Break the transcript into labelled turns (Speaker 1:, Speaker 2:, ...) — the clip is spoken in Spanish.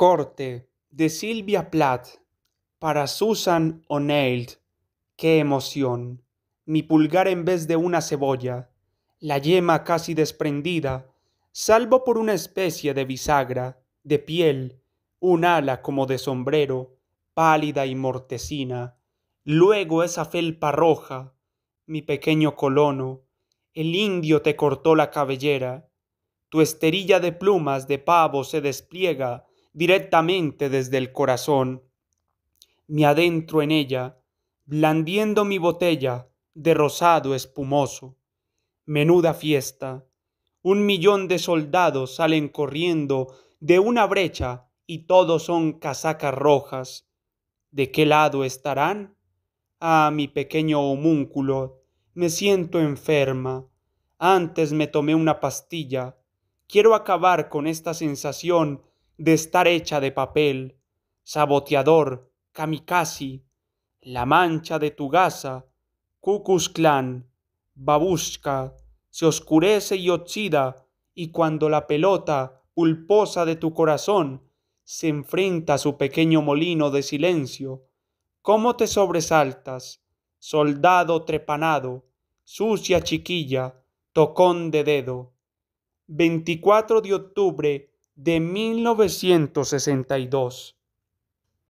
Speaker 1: Corte de Silvia Plath para Susan O'Neill. ¡Qué emoción! Mi pulgar en vez de una cebolla, la yema casi desprendida, salvo por una especie de bisagra, de piel, un ala como de sombrero, pálida y mortecina, luego esa felpa roja, mi pequeño colono, el indio te cortó la cabellera, tu esterilla de plumas de pavo se despliega directamente desde el corazón. Me adentro en ella, blandiendo mi botella de rosado espumoso. Menuda fiesta. Un millón de soldados salen corriendo de una brecha y todos son casacas rojas. ¿De qué lado estarán? Ah, mi pequeño homúnculo, me siento enferma. Antes me tomé una pastilla. Quiero acabar con esta sensación de estar hecha de papel, saboteador, kamikaze, la mancha de tu gasa, cucus clan, babushka, se oscurece y oxida, y cuando la pelota pulposa de tu corazón se enfrenta a su pequeño molino de silencio, ¿cómo te sobresaltas, soldado trepanado, sucia chiquilla, tocón de dedo? 24 de octubre de 1962.